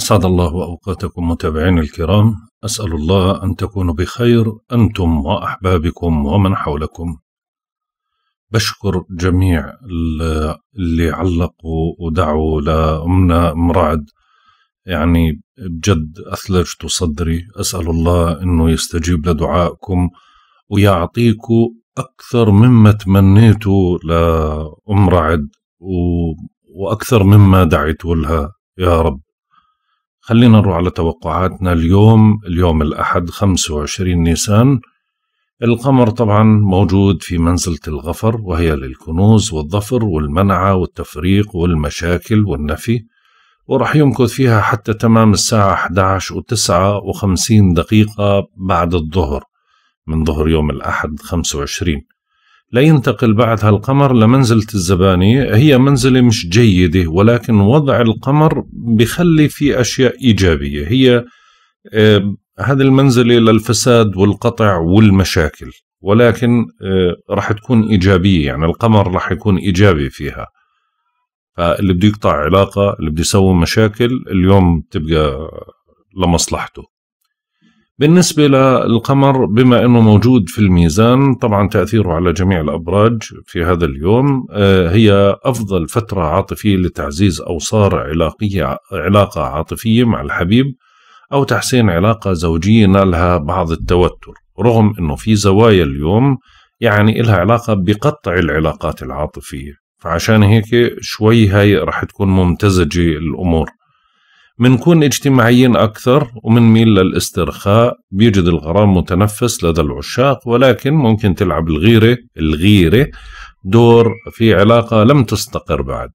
أسعد الله وأوقاتكم متابعينا الكرام أسأل الله أن تكونوا بخير أنتم وأحبابكم ومن حولكم بشكر جميع اللي علقوا ودعوا لأمنا مرعد يعني بجد أثلجت صدري أسأل الله أنه يستجيب لدعائكم ويعطيكم أكثر مما تمنيتوا لأم رعد و... وأكثر مما دعيتوا لها يا رب خلينا نروح على توقعاتنا اليوم اليوم الأحد 25 نيسان القمر طبعا موجود في منزلة الغفر وهي للكنوز والظفر والمنعة والتفريق والمشاكل والنفي ورح يمكث فيها حتى تمام الساعة 11 و 59 دقيقة بعد الظهر من ظهر يوم الأحد 25 لا ينتقل بعدها القمر لمنزلة الزبانية هي منزلة مش جيدة ولكن وضع القمر بخلي في أشياء إيجابية هي آه، هذه المنزلة للفساد والقطع والمشاكل ولكن راح آه، رح تكون إيجابية يعني القمر رح يكون إيجابي فيها فاللي بده يقطع علاقة اللي بده يسوي مشاكل اليوم تبقى لمصلحته بالنسبة للقمر بما أنه موجود في الميزان طبعا تأثيره على جميع الأبراج في هذا اليوم آه، هي أفضل فترة عاطفية لتعزيز أوصار علاقية علاقة عاطفية مع الحبيب أو تحسين علاقة زوجية نالها بعض التوتر رغم أنه في زوايا اليوم يعني إلها علاقة بقطع العلاقات العاطفية فعشان هيك شوي هاي رح تكون ممتزجة الأمور منكون اجتماعيين أكثر ومنميل للاسترخاء بيجد الغرام متنفس لدى العشاق ولكن ممكن تلعب الغيرة الغيرة دور في علاقة لم تستقر بعد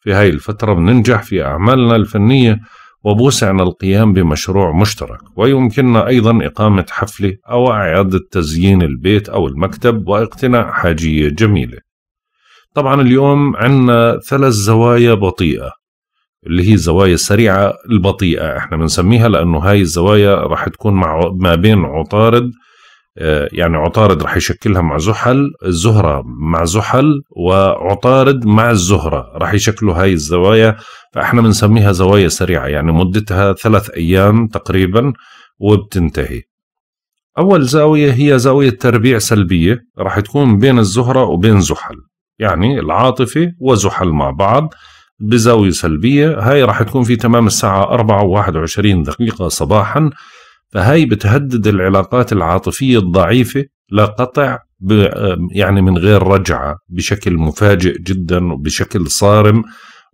في هاي الفترة بننجح في أعمالنا الفنية وبوسعنا القيام بمشروع مشترك ويمكننا أيضا إقامة حفلة أو إعادة تزيين البيت أو المكتب واقتناء حاجية جميلة طبعا اليوم عندنا ثلاث زوايا بطيئة اللي هي الزوايا السريعة البطيئة احنا بنسميها لأنه هاي الزوايا راح تكون مع ما بين عطارد آه، يعني عطارد راح يشكلها مع زحل الزهرة مع زحل وعطارد مع الزهرة راح يشكلوا هاي الزوايا فاحنا بنسميها زوايا سريعة يعني مدتها ثلاث أيام تقريبا وبتنتهي أول زاوية هي زاوية تربيع سلبية راح تكون بين الزهرة وبين زحل يعني العاطفة وزحل مع بعض بزاوية سلبية هاي راح تكون في تمام الساعة 4 و21 دقيقة صباحا فهاي بتهدد العلاقات العاطفية الضعيفة لقطع يعني من غير رجعة بشكل مفاجئ جدا وبشكل صارم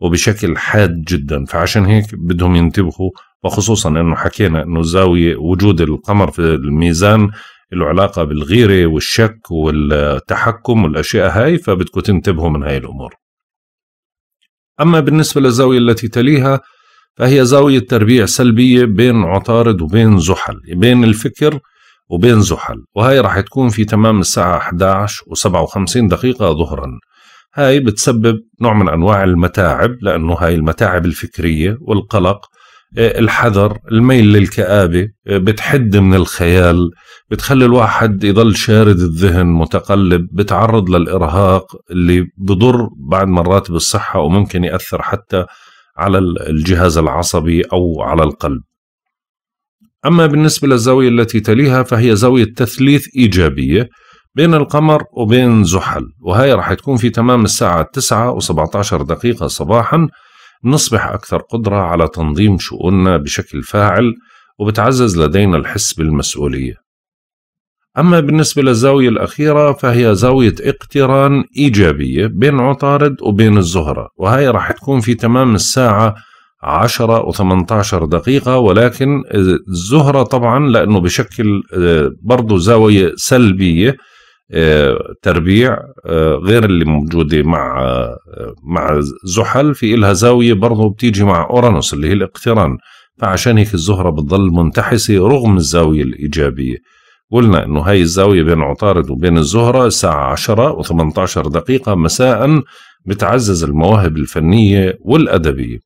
وبشكل حاد جدا فعشان هيك بدهم ينتبهوا وخصوصا انه حكينا انه زاوية وجود القمر في الميزان له علاقة بالغيرة والشك والتحكم والأشياء هاي فبدكم تنتبهوا من هاي الأمور أما بالنسبة للزاوية التي تليها فهي زاوية تربيع سلبية بين عطارد وبين زحل بين الفكر وبين زحل وهي راح تكون في تمام الساعة 11 و57 دقيقة ظهرا هاي بتسبب نوع من أنواع المتاعب لأنه هاي المتاعب الفكرية والقلق الحذر الميل للكآبة بتحد من الخيال بتخلي الواحد يضل شارد الذهن متقلب بتعرض للإرهاق اللي بضر بعد مرات بالصحة وممكن يأثر حتى على الجهاز العصبي أو على القلب أما بالنسبة للزاوية التي تليها فهي زاوية تثليث إيجابية بين القمر وبين زحل وهي راح تكون في تمام الساعة 9 و17 دقيقة صباحا نصبح أكثر قدرة على تنظيم شؤوننا بشكل فاعل وبتعزز لدينا الحس بالمسؤولية. أما بالنسبة للزاوية الأخيرة فهي زاوية اقتران إيجابية بين عطارد وبين الزهرة وهي راح تكون في تمام الساعة 10 و18 دقيقة ولكن الزهرة طبعا لأنه بشكل آه، برضو زاوية سلبية تربيع آه، غير اللي موجودة مع آه، مع زحل في إلها زاوية برضه بتيجي مع أورانوس اللي هي الاقتران فعشان هيك الزهرة بتضل منتحسة رغم الزاوية الإيجابية قلنا انه هاي الزاوية بين عطارد وبين الزهرة الساعة 10 و18 دقيقة مساء بتعزز المواهب الفنية والأدبية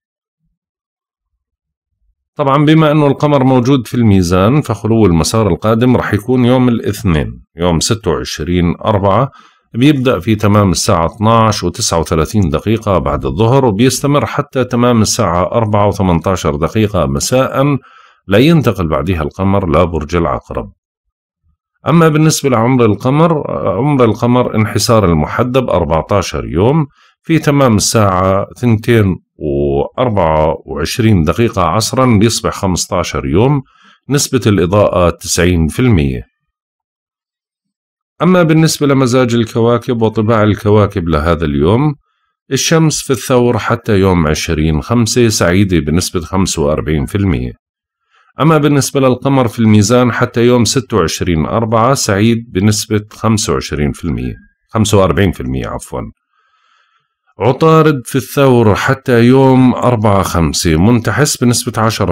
طبعا بما أنه القمر موجود في الميزان فخلو المسار القادم رح يكون يوم الاثنين يوم 26 أربعة بيبدأ في تمام الساعة 12 و 39 دقيقة بعد الظهر وبيستمر حتى تمام الساعة 4 و 18 دقيقة مساء لا ينتقل بعدها القمر لبرج العقرب أما بالنسبة لعمر القمر عمر القمر انحسار المحدب 14 يوم في تمام الساعة 2 24 دقيقة عصرا ليصبح 15 يوم نسبة الإضاءة 90% أما بالنسبة لمزاج الكواكب وطباع الكواكب لهذا اليوم الشمس في الثور حتى يوم 20 خمسة سعيدة بنسبة 45% أما بالنسبة للقمر في الميزان حتى يوم 26 أربعة سعيد بنسبة 25% 45% عفواً عطارد في الثور حتى يوم 4 5 منتحس بنسبة 10%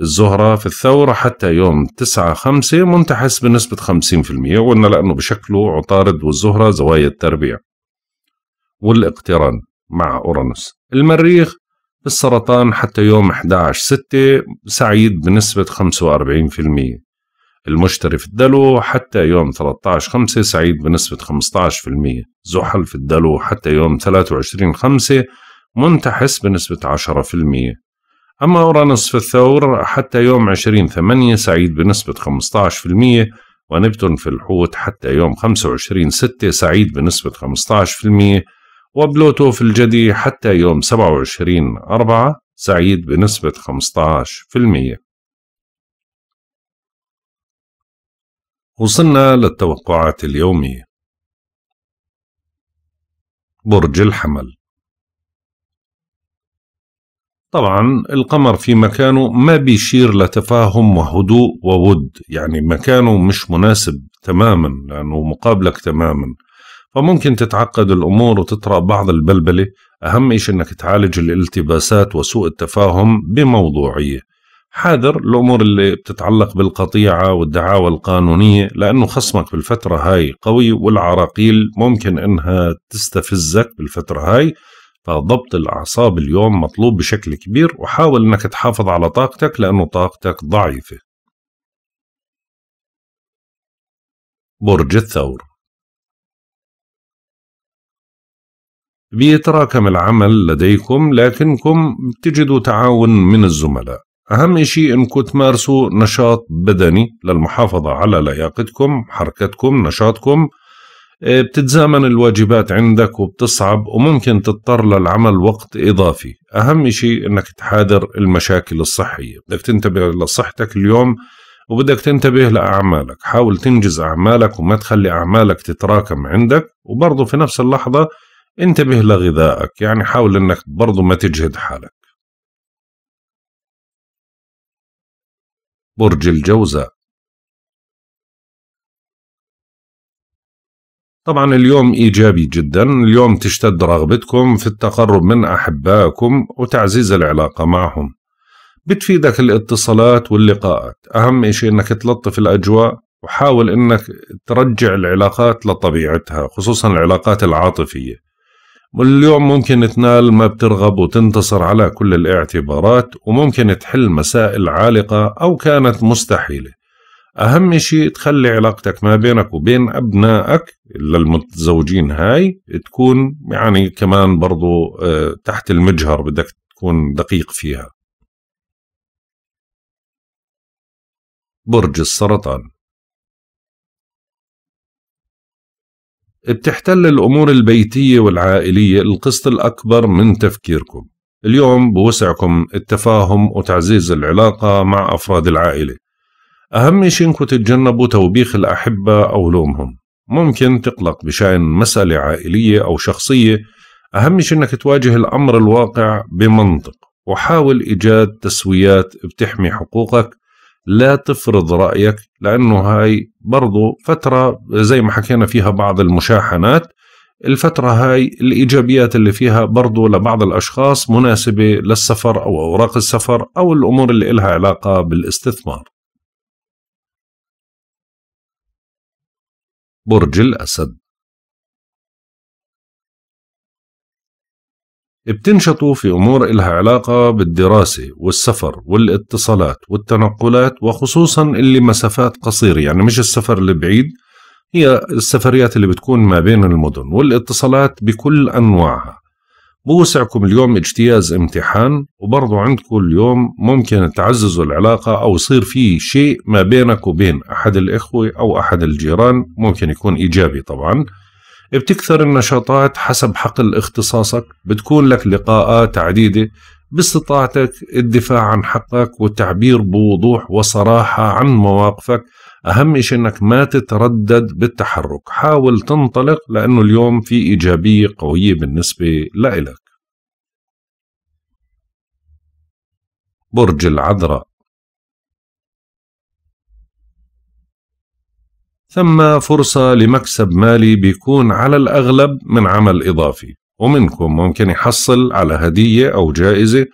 الزهرة في الثور حتى يوم 9 5 منتحس بنسبة 50% وقلنا لأنه بشكله عطارد والزهرة زوايا التربيع والاقتران مع أورانوس المريخ في السرطان حتى يوم 11 6 سعيد بنسبة 45% المشتري في الدلو حتى يوم 13 5 سعيد بنسبة 15% زحل في الدلو حتى يوم 23 5 منتحس بنسبة 10% أما أورانوس في الثور حتى يوم 20 8 سعيد بنسبة 15% ونبتون في الحوت حتى يوم 25 6 سعيد بنسبة 15% وبلوتو في الجدي حتى يوم 27 4 سعيد بنسبة 15% وصلنا للتوقعات اليومية برج الحمل طبعا القمر في مكانه ما بيشير لتفاهم وهدوء وود يعني مكانه مش مناسب تماما لأنه مقابلك تماما فممكن تتعقد الأمور وتطرأ بعض البلبلة أهم شيء أنك تعالج الالتباسات وسوء التفاهم بموضوعية حاذر الأمور اللي بتتعلق بالقطيعة والدعاوى القانونية لأنه خصمك بالفترة هاي قوي والعراقيل ممكن أنها تستفزك بالفترة هاي فضبط الأعصاب اليوم مطلوب بشكل كبير وحاول أنك تحافظ على طاقتك لأنه طاقتك ضعيفة برج الثور بيتراكم العمل لديكم لكنكم تجدوا تعاون من الزملاء أهم شيء أنكم تمارسوا نشاط بدني للمحافظة على لياقتكم حركتكم نشاطكم إيه، بتتزامن الواجبات عندك وبتصعب وممكن تضطر للعمل وقت إضافي أهم شيء أنك تحاذر المشاكل الصحية بدك تنتبه لصحتك اليوم وبدك تنتبه لأعمالك حاول تنجز أعمالك وما تخلي أعمالك تتراكم عندك وبرضه في نفس اللحظة انتبه لغذائك يعني حاول أنك برضه ما تجهد حالك برج الجوزاء طبعا اليوم إيجابي جدا اليوم تشتد رغبتكم في التقرب من أحبائكم وتعزيز العلاقة معهم بتفيدك الاتصالات واللقاءات أهم إشي أنك تلطف الأجواء وحاول أنك ترجع العلاقات لطبيعتها خصوصا العلاقات العاطفية واليوم ممكن تنال ما بترغب وتنتصر على كل الاعتبارات وممكن تحل مسائل عالقة أو كانت مستحيلة أهم شيء تخلي علاقتك ما بينك وبين أبنائك للمتزوجين هاي تكون يعني كمان برضو آه، تحت المجهر بدك تكون دقيق فيها برج السرطان بتحتل الأمور البيتية والعائلية القسط الأكبر من تفكيركم اليوم بوسعكم التفاهم وتعزيز العلاقة مع أفراد العائلة أهم شيء إنكم تتجنبوا توبيخ الأحبة أو لومهم ممكن تقلق بشأن مسألة عائلية أو شخصية أهم شيء إنك تواجه الأمر الواقع بمنطق وحاول إيجاد تسويات بتحمي حقوقك لا تفرض رأيك لأنه هاي برضو فترة زي ما حكينا فيها بعض المشاحنات الفترة هاي الإيجابيات اللي فيها برضو لبعض الأشخاص مناسبة للسفر أو أوراق السفر أو الأمور اللي إلها علاقة بالاستثمار برج الأسد بتنشطوا في أمور إلها علاقة بالدراسة والسفر والاتصالات والتنقلات وخصوصا اللي مسافات قصيرة يعني مش السفر البعيد هي السفريات اللي بتكون ما بين المدن والاتصالات بكل أنواعها بوسعكم اليوم اجتياز امتحان وبرضو عندكم اليوم ممكن تعززوا العلاقة أو يصير في شيء ما بينك وبين أحد الإخوة أو أحد الجيران ممكن يكون إيجابي طبعاً بتكثر النشاطات حسب حقل اختصاصك بتكون لك لقاءات عديدة باستطاعتك الدفاع عن حقك والتعبير بوضوح وصراحة عن مواقفك أهم شيء أنك ما تتردد بالتحرك حاول تنطلق لأنه اليوم في إيجابية قوية بالنسبة لإلك برج العذراء ثم فرصة لمكسب مالي بيكون على الأغلب من عمل إضافي ومنكم ممكن يحصل على هدية أو جائزة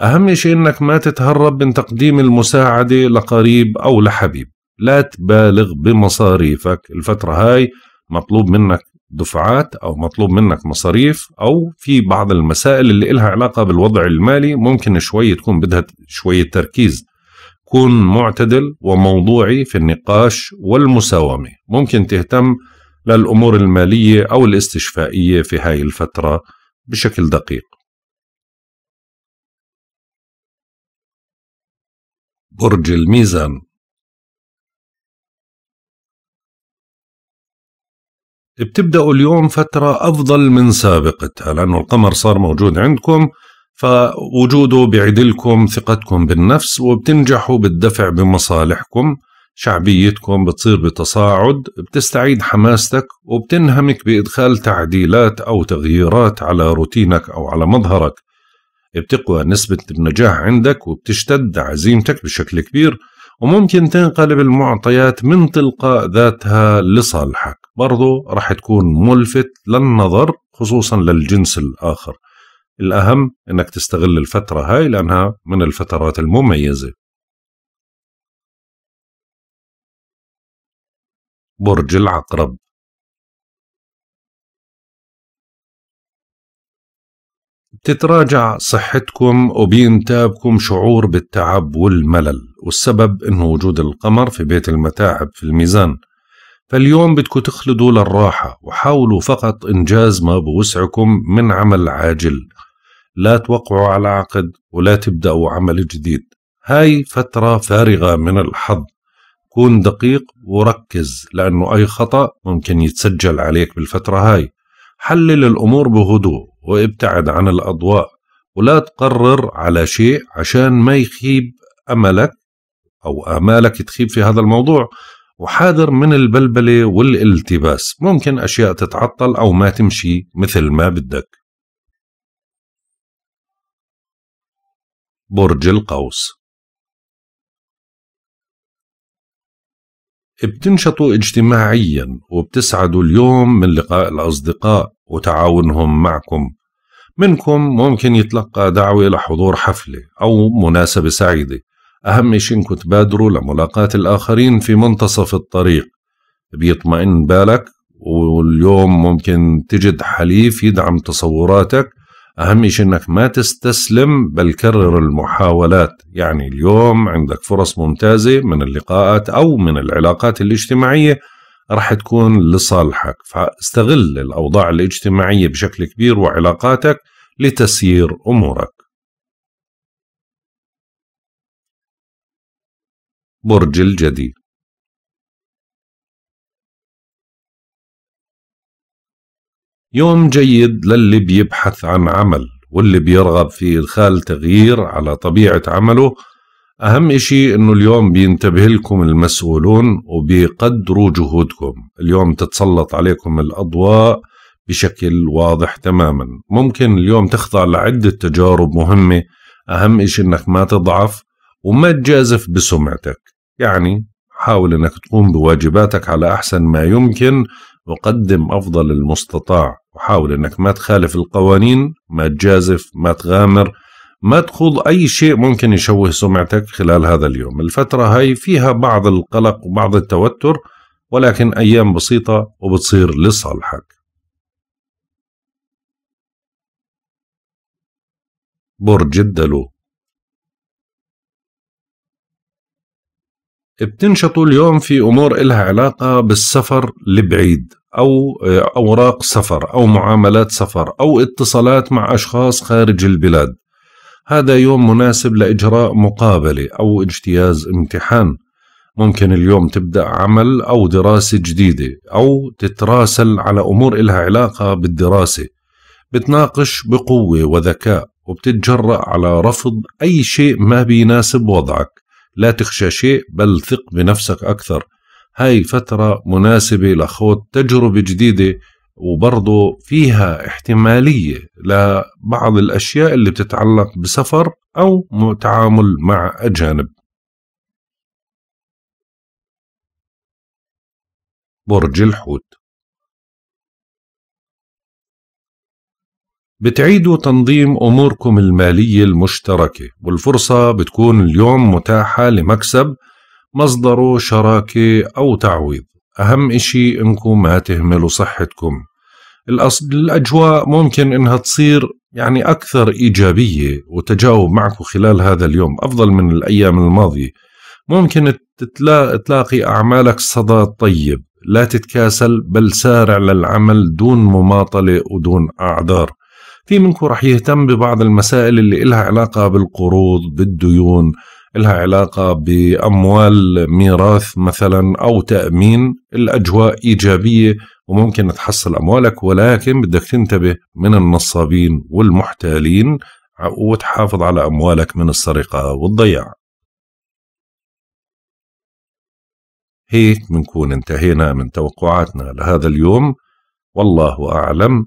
أهم شيء إنك ما تتهرب من تقديم المساعدة لقريب أو لحبيب لا تبالغ بمصاريفك الفترة هاي مطلوب منك دفعات أو مطلوب منك مصاريف أو في بعض المسائل اللي إلها علاقة بالوضع المالي ممكن شوي تكون بدها شوية تركيز كن معتدل وموضوعي في النقاش والمساومة ممكن تهتم للأمور المالية أو الاستشفائية في هاي الفترة بشكل دقيق برج الميزان بتبدأوا اليوم فترة أفضل من سابقتها لأنه القمر صار موجود عندكم فوجوده بيعدلكم ثقتكم بالنفس وبتنجحوا بالدفع بمصالحكم شعبيتكم بتصير بتصاعد بتستعيد حماستك وبتنهمك بإدخال تعديلات أو تغييرات على روتينك أو على مظهرك بتقوى نسبة النجاح عندك وبتشتد عزيمتك بشكل كبير وممكن تنقلب المعطيات من تلقاء ذاتها لصالحك برضو رح تكون ملفت للنظر خصوصا للجنس الآخر الأهم أنك تستغل الفترة هاي لأنها من الفترات المميزة برج العقرب تتراجع صحتكم وبينتابكم شعور بالتعب والملل والسبب انه وجود القمر في بيت المتاعب في الميزان فاليوم بدكم تخلدوا للراحة وحاولوا فقط إنجاز ما بوسعكم من عمل عاجل لا توقعوا على عقد ولا تبدأوا عمل جديد هاي فترة فارغة من الحظ كون دقيق وركز لأنه أي خطأ ممكن يتسجل عليك بالفترة هاي حلل الأمور بهدوء وابتعد عن الأضواء ولا تقرر على شيء عشان ما يخيب أملك أو آمالك تخيب في هذا الموضوع وحاذر من البلبلة والالتباس ممكن أشياء تتعطل أو ما تمشي مثل ما بدك برج القوس بتنشطوا اجتماعيا وبتسعدوا اليوم من لقاء الأصدقاء وتعاونهم معكم منكم ممكن يتلقى دعوة لحضور حفلة أو مناسبة سعيدة أهم شيء إنكم تبادروا لملاقاة الآخرين في منتصف الطريق بيطمئن بالك واليوم ممكن تجد حليف يدعم تصوراتك أهم شيء أنك ما تستسلم بل كرر المحاولات يعني اليوم عندك فرص ممتازة من اللقاءات أو من العلاقات الاجتماعية رح تكون لصالحك فاستغل الأوضاع الاجتماعية بشكل كبير وعلاقاتك لتسيير أمورك برج الجدي يوم جيد للي بيبحث عن عمل واللي بيرغب في إدخال تغيير على طبيعة عمله أهم إشي إنه اليوم بينتبه لكم المسؤولون وبيقدروا جهودكم اليوم تتسلط عليكم الأضواء بشكل واضح تماما ممكن اليوم تخضع لعدة تجارب مهمة أهم إشي إنك ما تضعف وما تجازف بسمعتك يعني حاول إنك تقوم بواجباتك على أحسن ما يمكن وقدم أفضل المستطاع وحاول أنك ما تخالف القوانين ما تجازف ما تغامر ما تخوض أي شيء ممكن يشوه سمعتك خلال هذا اليوم الفترة هاي فيها بعض القلق وبعض التوتر ولكن أيام بسيطة وبتصير لصالحك برج الدلو بتنشطوا اليوم في امور إلها علاقه بالسفر لبعيد او آه، اوراق سفر او معاملات سفر او اتصالات مع اشخاص خارج البلاد هذا يوم مناسب لاجراء مقابله او اجتياز امتحان ممكن اليوم تبدا عمل او دراسه جديده او تتراسل على امور إلها علاقه بالدراسه بتناقش بقوه وذكاء وبتتجرأ على رفض أي شيء ما بيناسب وضعك لا تخشى شيء بل ثق بنفسك أكثر هاي فترة مناسبة لخوض تجربة جديدة وبرضه فيها احتمالية لبعض الأشياء اللي بتتعلق بسفر أو تعامل مع أجانب برج الحوت بتعيدوا تنظيم أموركم المالية المشتركة والفرصة بتكون اليوم متاحة لمكسب مصدره شراكة أو تعويض أهم إشي إنكم ما تهملوا صحتكم الأجواء ممكن إنها تصير يعني أكثر إيجابية وتجاوب معكم خلال هذا اليوم أفضل من الأيام الماضية ممكن تلاقي أعمالك صدى طيب لا تتكاسل بل سارع للعمل دون مماطلة ودون أعذار في منكم رح يهتم ببعض المسائل اللي إلها علاقة بالقروض بالديون إلها علاقة بأموال ميراث مثلا أو تأمين الأجواء إيجابية وممكن تحصل أموالك ولكن بدك تنتبه من النصابين والمحتالين وتحافظ على أموالك من السرقة والضياع هيك بنكون انتهينا من توقعاتنا لهذا اليوم والله أعلم